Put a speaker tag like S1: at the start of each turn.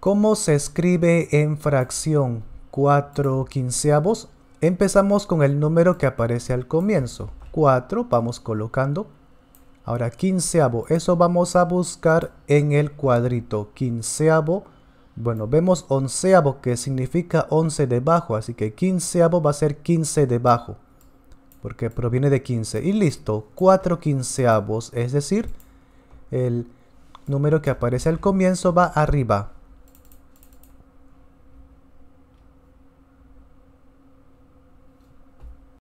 S1: ¿Cómo se escribe en fracción 4 quinceavos? Empezamos con el número que aparece al comienzo. 4, vamos colocando. Ahora quinceavo, eso vamos a buscar en el cuadrito. Quinceavo, bueno, vemos onceavo que significa 11 debajo, así que quinceavo va a ser 15 debajo. Porque proviene de 15. Y listo, 4 quinceavos, es decir, el número que aparece al comienzo va arriba.